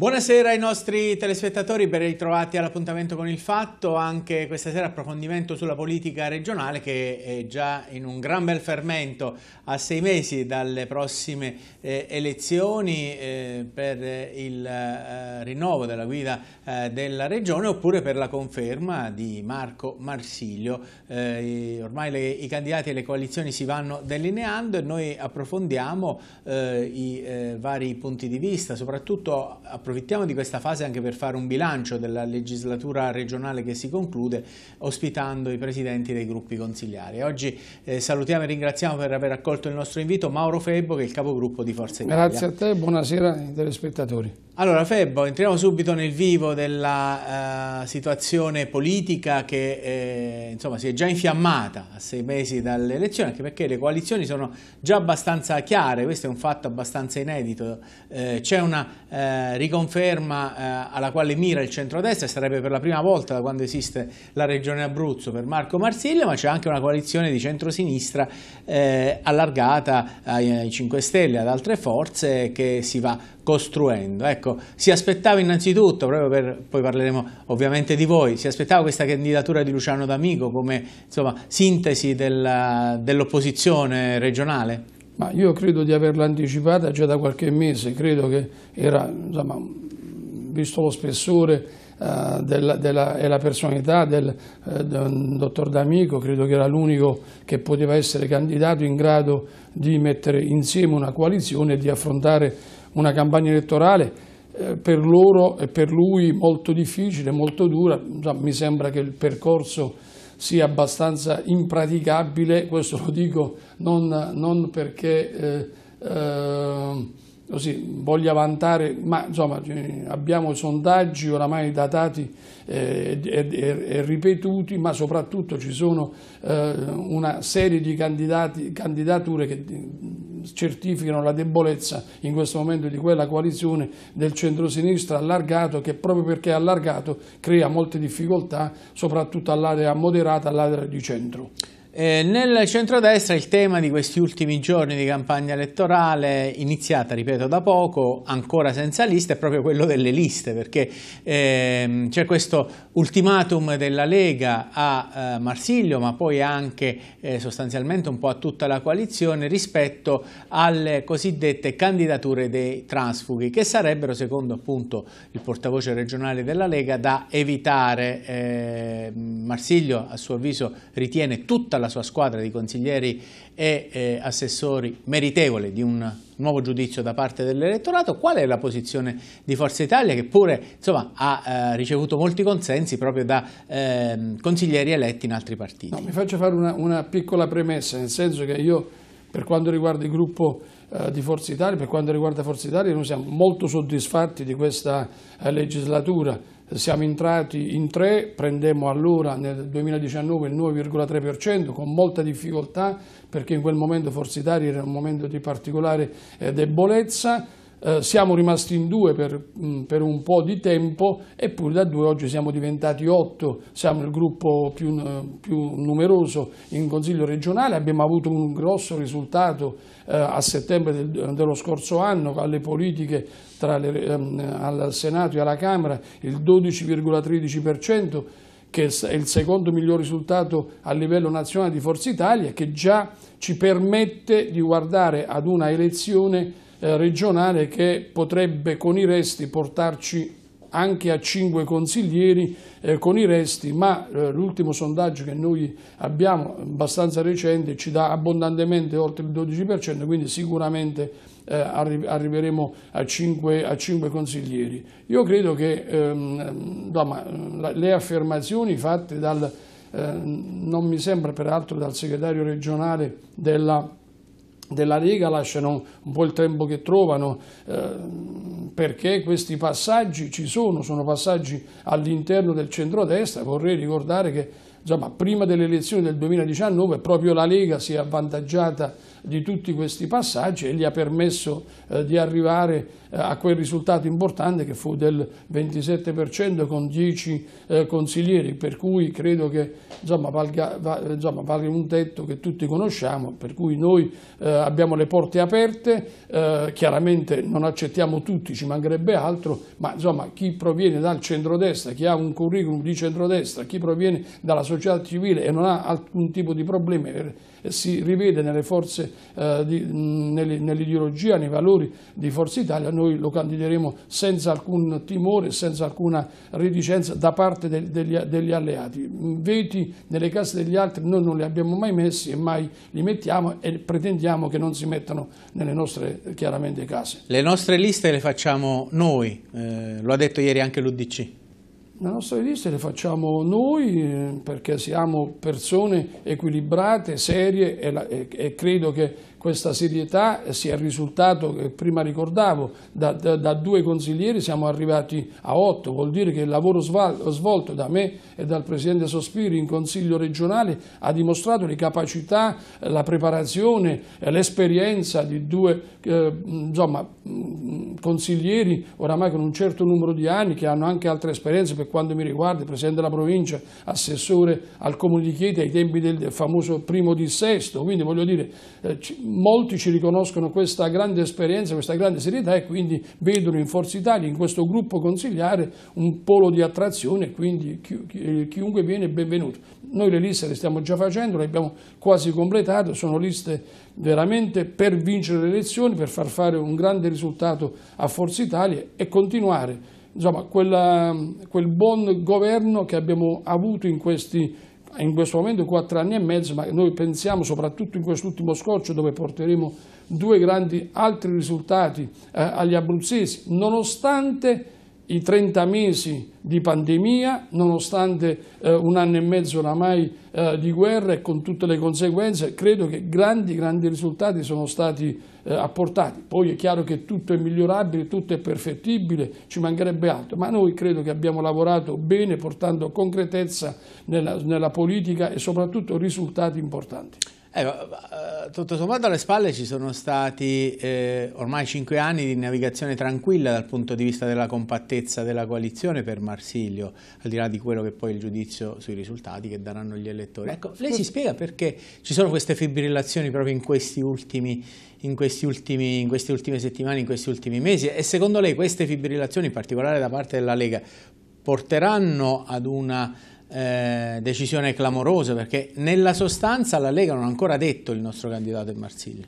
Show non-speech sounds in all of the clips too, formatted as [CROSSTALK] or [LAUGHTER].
Buonasera ai nostri telespettatori, ben ritrovati all'appuntamento con il Fatto, anche questa sera approfondimento sulla politica regionale che è già in un gran bel fermento a sei mesi dalle prossime eh, elezioni eh, per il eh, rinnovo della guida eh, della regione oppure per la conferma di Marco Marsiglio. Eh, ormai le, i candidati e le coalizioni si vanno delineando e noi approfondiamo eh, i vari punti di vista, soprattutto approfondiamo Approfittiamo di questa fase anche per fare un bilancio della legislatura regionale che si conclude ospitando i presidenti dei gruppi consigliari. Oggi eh, salutiamo e ringraziamo per aver accolto il nostro invito Mauro Febbo che è il capogruppo di Forza Italia. Grazie a te, buonasera ai telespettatori. Allora Febbo, entriamo subito nel vivo della uh, situazione politica che eh, insomma, si è già infiammata a sei mesi dalle elezioni, anche perché le coalizioni sono già abbastanza chiare, questo è un fatto abbastanza inedito, eh, c'è una eh, riconferma eh, alla quale mira il centrodestra, sarebbe per la prima volta da quando esiste la regione Abruzzo per Marco Marsiglia, ma c'è anche una coalizione di centrosinistra eh, allargata ai 5 Stelle, ad altre forze che si va costruendo. Ecco, si aspettava innanzitutto, proprio per, poi parleremo ovviamente di voi, si aspettava questa candidatura di Luciano D'Amico come insomma, sintesi dell'opposizione dell regionale? Ma io credo di averla anticipata già da qualche mese, credo che era, insomma, visto lo spessore eh, della, della, e la personalità del, eh, del dottor D'Amico, credo che era l'unico che poteva essere candidato in grado di mettere insieme una coalizione e di affrontare una campagna elettorale eh, per loro e per lui molto difficile, molto dura, mi sembra che il percorso sia abbastanza impraticabile, questo lo dico non, non perché eh, eh, così, voglia vantare, ma insomma eh, abbiamo sondaggi oramai datati eh, e, e, e, ripetuti, ma soprattutto ci sono eh, una serie di candidati, candidature che mm, certificano la debolezza in questo momento di quella coalizione del centro centrosinistra allargato che proprio perché è allargato crea molte difficoltà soprattutto all'area moderata, all'area di centro. Eh, nel centrodestra il tema di questi ultimi giorni di campagna elettorale, iniziata ripeto da poco, ancora senza liste, è proprio quello delle liste, perché ehm, c'è questo ultimatum della Lega a eh, Marsiglio, ma poi anche eh, sostanzialmente un po' a tutta la coalizione rispetto alle cosiddette candidature dei transfughi, che sarebbero, secondo appunto il portavoce regionale della Lega, da evitare. Eh, Marsiglio, a suo avviso, ritiene tutta la alla sua squadra di consiglieri e eh, assessori meritevole di un nuovo giudizio da parte dell'elettorato, qual è la posizione di Forza Italia che pure insomma, ha eh, ricevuto molti consensi proprio da eh, consiglieri eletti in altri partiti? No, mi faccio fare una, una, piccola premessa, nel senso che io per quanto riguarda il gruppo eh, di Forza Italia, per quanto riguarda Forza Italia, noi siamo molto soddisfatti di questa eh, legislatura, siamo entrati in tre, prendemmo allora nel 2019 il 9,3% con molta difficoltà perché in quel momento Forza Italia era un momento di particolare eh, debolezza, eh, siamo rimasti in due per, mh, mm, per, un po' di tempo, eppure da due oggi siamo diventati otto, siamo il gruppo più, mh, più numeroso in Consiglio regionale, abbiamo avuto un grosso risultato eh, a settembre del, dello scorso anno alle politiche le, ehm, al Senato e alla Camera, il 12,13% che è il secondo miglior risultato a livello nazionale di Forza Italia, che già ci permette di guardare ad una elezione eh, regionale che potrebbe con i resti portarci anche a cinque consiglieri eh, con i resti, ma eh, l'ultimo sondaggio che noi abbiamo, abbastanza recente, ci dà abbondantemente oltre il 12%, quindi sicuramente eh, arri arriveremo a cinque, a cinque, consiglieri. Io credo che ehm, insomma, le affermazioni fatte dal, eh, non mi sembra peraltro dal segretario regionale della della Lega lasciano un po' il tempo che trovano eh, perché questi passaggi ci sono, sono passaggi all'interno del centrodestra, vorrei ricordare che insomma, prima delle elezioni del 2019 proprio la Lega si è avvantaggiata di tutti questi passaggi e gli ha permesso eh, di arrivare eh, a quel risultato importante che fu del 27% con 10 eh, consiglieri, per cui credo che insomma, valga, va, insomma, valga, un tetto che tutti conosciamo, per cui noi eh, abbiamo le porte aperte, eh, chiaramente non accettiamo tutti, ci mancherebbe altro, ma insomma, chi proviene dal centrodestra, chi ha un curriculum di centrodestra, chi proviene dalla società civile e non ha alcun tipo di problema, eh, si rivede nelle forze eh, nell'ideologia, nei valori di Forza Italia, noi lo candideremo senza alcun timore, senza alcuna reticenza da parte de, degli, degli, alleati. Veti nelle case degli altri noi non li abbiamo mai messi e mai li mettiamo e pretendiamo che non si mettano nelle nostre chiaramente case. Le nostre liste le facciamo noi, eh, lo ha detto ieri anche l'Udc. La nostra rivista le facciamo noi eh, perché siamo persone equilibrate, serie e, la, e, e credo che questa serietà si è risultato, prima ricordavo, da, da, da, due consiglieri siamo arrivati a otto, vuol dire che il lavoro svolto da me e dal Presidente Sospiri in Consiglio regionale ha dimostrato le capacità, la preparazione, l'esperienza di due eh, insomma, mm, consiglieri oramai con un certo numero di anni che hanno anche altre esperienze per quanto mi riguarda, Presidente della Provincia, Assessore al Comune di Chieti ai tempi del famoso primo dissesto, quindi voglio dire... Eh, molti ci riconoscono questa grande esperienza, questa grande serietà e quindi vedono in Forza Italia, in questo gruppo consigliare, un polo di attrazione e quindi chiunque viene è benvenuto. Noi le liste le stiamo già facendo, le abbiamo quasi completate, sono liste veramente per vincere le elezioni, per far fare un grande risultato a Forza Italia e continuare insomma, quella, quel buon governo che abbiamo avuto in questi anni in questo momento quattro anni e mezzo, ma noi pensiamo soprattutto in quest'ultimo scorcio dove porteremo due grandi altri risultati eh, agli abruzzesi, nonostante i 30 mesi di pandemia, nonostante eh, un anno e mezzo oramai eh, di guerra e con tutte le conseguenze, credo che grandi, grandi risultati sono stati eh, apportati. Poi è chiaro che tutto è migliorabile, tutto è perfettibile, ci mancherebbe altro, ma noi credo che abbiamo lavorato bene portando concretezza nella, nella politica e soprattutto risultati importanti. Eh, eh, tutto sommato alle spalle ci sono stati eh, ormai cinque anni di navigazione tranquilla dal punto di vista della compattezza della coalizione per Marsilio, al di là di quello che poi è il giudizio sui risultati che daranno gli elettori. Ecco, lei si spiega perché ci sono queste fibrillazioni proprio in, questi ultimi, in, questi ultimi, in queste ultime settimane, in questi ultimi mesi e secondo lei queste fibrillazioni, in particolare da parte della Lega, porteranno ad una eh, decisione clamorosa perché nella sostanza la Lega non ha ancora detto il nostro candidato in Marsiglia.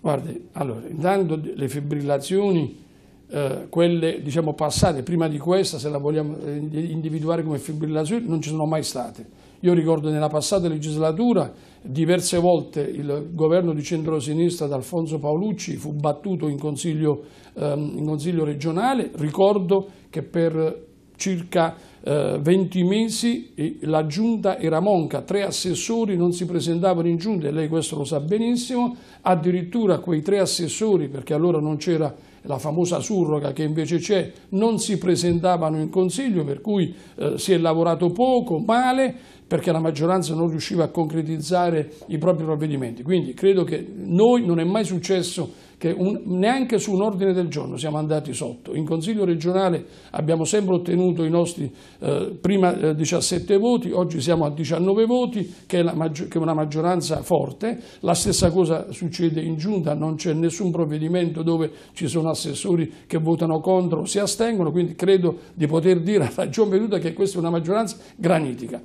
Guardi, allora, intanto le fibrillazioni, eh, quelle diciamo passate, prima di questa, se la vogliamo eh, individuare come fibrillazioni, non ci sono mai state. Io ricordo nella passata legislatura diverse volte il governo di centrosinistra di Alfonso Paolucci fu battuto in consiglio, ehm, in consiglio regionale, ricordo che per circa eh, 20 mesi la giunta era monca, tre assessori non si presentavano in giunta e lei questo lo sa benissimo, addirittura quei tre assessori, perché allora non c'era la famosa surroga che invece c'è, non si presentavano in consiglio per cui eh, si è lavorato poco, male, perché la maggioranza non riusciva a concretizzare i propri provvedimenti. Quindi credo che noi non è mai successo che un, neanche su un ordine del giorno siamo andati sotto. In Consiglio regionale abbiamo sempre ottenuto i nostri eh, prima eh, 17 voti, oggi siamo a 19 voti, che è, che è, una maggioranza forte. La stessa cosa succede in Giunta, non c'è nessun provvedimento dove ci sono assessori che votano contro o si astengono, quindi credo di poter dire a ragion veduta che questa è una maggioranza granitica.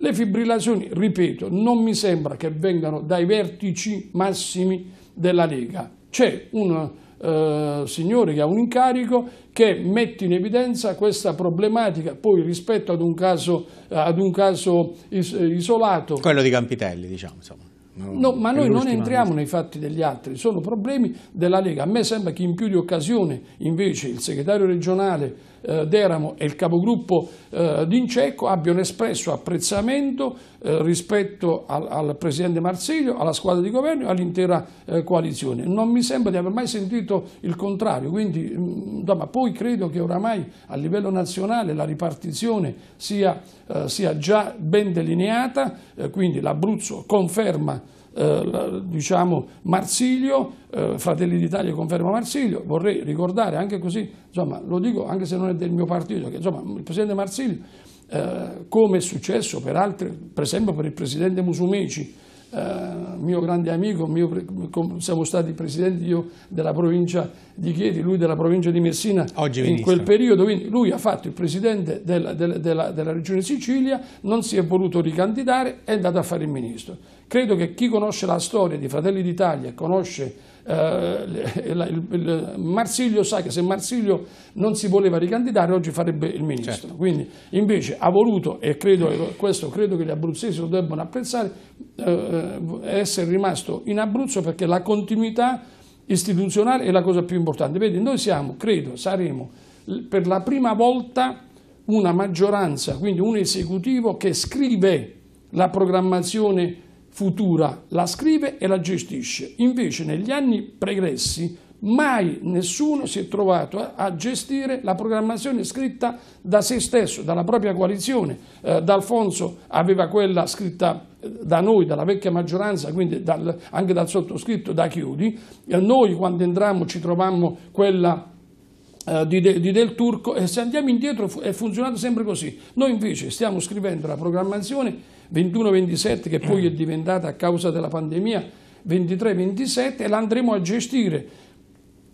Le fibrillazioni, ripeto, non mi sembra che vengano dai vertici massimi della Lega, c'è un eh, signore che ha un incarico che mette in evidenza questa problematica, poi rispetto ad un caso, ad un caso is isolato. Quello di Campitelli, diciamo. Insomma. No, ma noi non entriamo nei fatti degli altri, sono problemi della Lega. A me sembra che in più di occasione invece il segretario regionale eh, Deramo e il capogruppo eh, D'Inceco abbiano espresso apprezzamento eh, rispetto al, al, Presidente Marsiglio, alla squadra di governo e all'intera coalizione. Non mi sembra di aver mai sentito il contrario, quindi, mm, no, ma poi credo che oramai a livello nazionale la ripartizione sia, sia già ben delineata, quindi l'Abruzzo conferma eh, diciamo Marsilio, eh, Fratelli d'Italia conferma Marsilio, vorrei ricordare anche così, insomma, lo dico anche se non è del mio partito, che insomma, il Presidente Marsilio, eh, come è successo per altri, per esempio per il Presidente Musumeci, eh, mio grande amico, mio, siamo stati presidenti io della provincia di Chieti, lui della provincia di Messina Oggi in quel periodo, quindi lui ha fatto il presidente della, della, della, della regione Sicilia, non si è voluto ricandidare, è andato a fare il ministro. Credo che chi conosce la storia di Fratelli d'Italia, conosce eh, [LAUGHS] Marsiglio sa che se Marsiglio non si voleva ricandidare oggi farebbe il ministro. Certo. Quindi invece ha voluto, e credo, questo credo che gli abruzzesi lo debbano apprezzare, eh, eh, essere rimasto in Abruzzo perché la continuità istituzionale è la cosa più importante. Vedi, noi siamo, credo, saremo per la prima volta una maggioranza, quindi un esecutivo che scrive la programmazione futura la scrive e la gestisce. Invece negli anni pregressi mai nessuno si è trovato a gestire la programmazione scritta da se stesso, dalla propria coalizione. Eh, D'Alfonso aveva quella scritta eh, da noi, dalla vecchia maggioranza, quindi dal, anche dal sottoscritto, da Chiudi. E eh, noi quando entrammo ci trovammo quella eh, di, Del Turco e se andiamo indietro è funzionato sempre così. Noi invece stiamo scrivendo la programmazione 21-27 che poi è diventata a causa della pandemia 23-27 e la a gestire.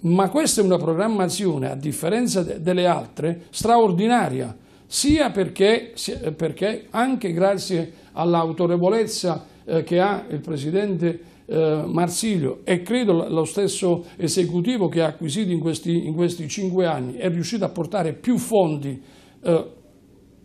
Ma questa è una programmazione, a differenza delle altre, straordinaria, sia perché, sia perché anche grazie all'autorevolezza eh, che ha il Presidente eh, Marsilio e credo lo stesso esecutivo che ha acquisito in questi, in questi cinque anni, è riuscito a portare più fondi, eh,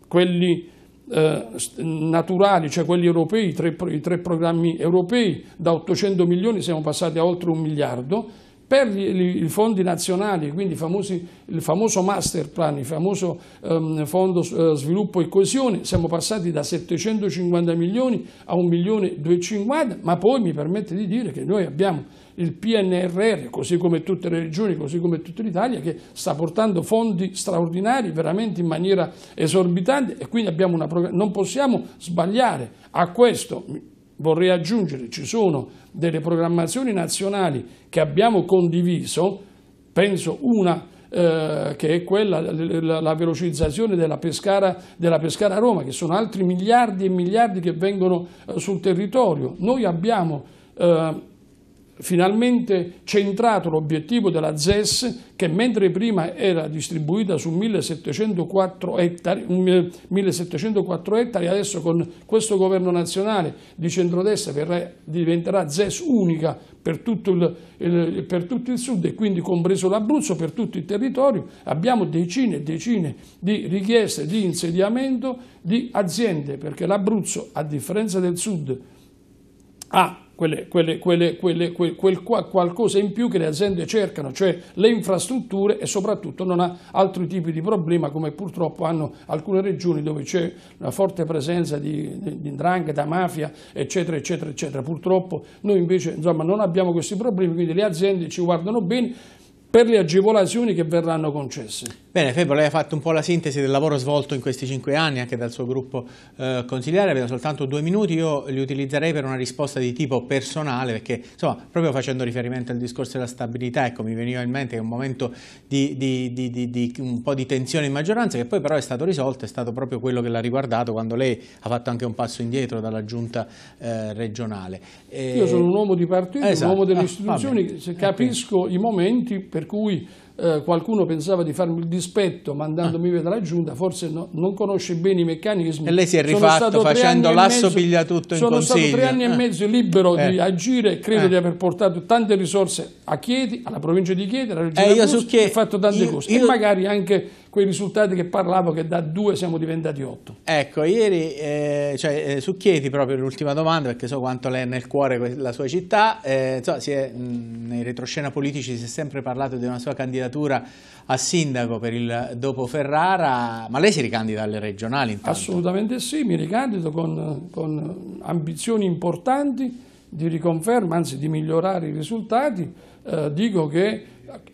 quelli eh, naturali, cioè quelli europei, i tre, i tre, programmi europei, da 800 milioni siamo passati a oltre un miliardo, per i fondi nazionali, quindi famosi, il famoso master plan, il famoso ehm, fondo eh, sviluppo e coesione, siamo passati da 750 milioni a 1 milione 250, ma poi mi permette di dire che noi abbiamo il PNRR, così come tutte le regioni, così come tutta l'Italia, che sta portando fondi straordinari veramente in maniera esorbitante e quindi una, non possiamo sbagliare a questo. Vorrei aggiungere, ci sono delle programmazioni nazionali che abbiamo condiviso, penso una eh, che è quella, la, velocizzazione della Pescara, della Pescara, Roma, che sono altri miliardi e miliardi che vengono eh, sul territorio. Noi abbiamo eh, finalmente centrato l'obiettivo della ZES che mentre prima era distribuita su 1704 ettari, 1704 ettari adesso con questo governo nazionale di centrodestra verrà, diventerà ZES unica per tutto, il, il, per tutto il sud e quindi compreso l'Abruzzo per tutto il territorio abbiamo decine e decine di richieste di insediamento di aziende perché l'Abruzzo a differenza del sud ha quelle, quelle, quelle, quel qualcosa in più che le aziende cercano, cioè le infrastrutture e soprattutto non ha altri tipi di problema come purtroppo hanno alcune regioni dove c'è una forte presenza di, di, di drangheta, mafia, eccetera, eccetera, eccetera. Purtroppo noi invece insomma, non abbiamo questi problemi, quindi le aziende ci guardano bene, per le agevolazioni che verranno concesse. Bene, Febo, lei ha fatto un po' la sintesi del lavoro svolto in questi cinque anni anche dal suo gruppo eh, consigliare, aveva soltanto due minuti, io li utilizzerei per una risposta di tipo personale perché insomma, proprio facendo riferimento al discorso della stabilità, ecco, mi veniva in mente che è un momento di, di, di, di, un po' di tensione in maggioranza che poi però è stato risolto, è stato proprio quello che l'ha riguardato quando lei ha fatto anche un passo indietro dalla giunta eh, regionale. E... Io sono un eh, uomo di partito, esatto. un uomo delle ah, istituzioni, ah, se capisco okay. i momenti per per cui eh, qualcuno pensava di farmi il dispetto mandandomi ah. via dalla giunta, forse no, non conosce bene i meccanismi. E lei si è rifatto facendo l'asso piglia tutto in sono consiglio. Sono stato tre anni eh. e ah. mezzo libero eh. di agire, credo eh. di aver portato tante risorse a Chieti, alla provincia di Chieti, alla regione eh, Abruzzo, ho fatto tante io, cose io... e magari anche quei risultati che parlavo che da due siamo diventati otto. Ecco, ieri eh, cioè, eh, su Chieti proprio l'ultima domanda perché so quanto lei è nel cuore la sua città, eh, insomma, è, mh, nei retroscena politici si è sempre parlato di una sua candidatura a sindaco per il dopo Ferrara, ma lei si ricandida alle regionali intanto? Assolutamente sì, mi ricandido con, con ambizioni importanti di riconferma, anzi di migliorare i risultati, eh, dico che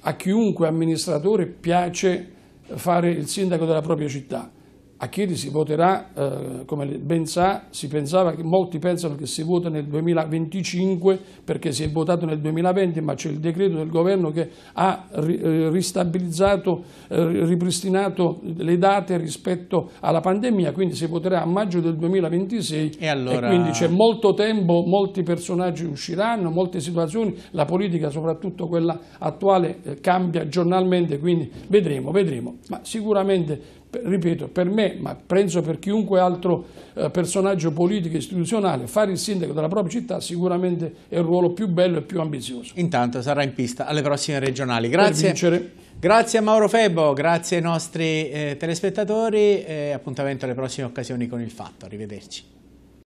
a chiunque amministratore piace fare il sindaco della propria città a Chieti si voterà, eh, come ben sa, si pensava che molti pensano che si vota nel 2025 perché si è votato nel 2020, ma c'è il decreto del governo che ha eh, ristabilizzato, eh, ripristinato le date rispetto alla pandemia, quindi si voterà a maggio del 2026 e, allora... e quindi c'è molto tempo, molti personaggi usciranno, molte situazioni, la politica soprattutto quella attuale eh, cambia giornalmente, quindi vedremo, vedremo, ma sicuramente ripeto, per me, ma penso per chiunque altro eh, personaggio politico e istituzionale, fare il sindaco della propria città sicuramente è il ruolo più bello e più ambizioso. Intanto sarà in pista alle prossime regionali. Grazie. Grazie a Mauro Febo, grazie ai nostri eh, telespettatori e appuntamento alle prossime occasioni con il Fatto. Arrivederci.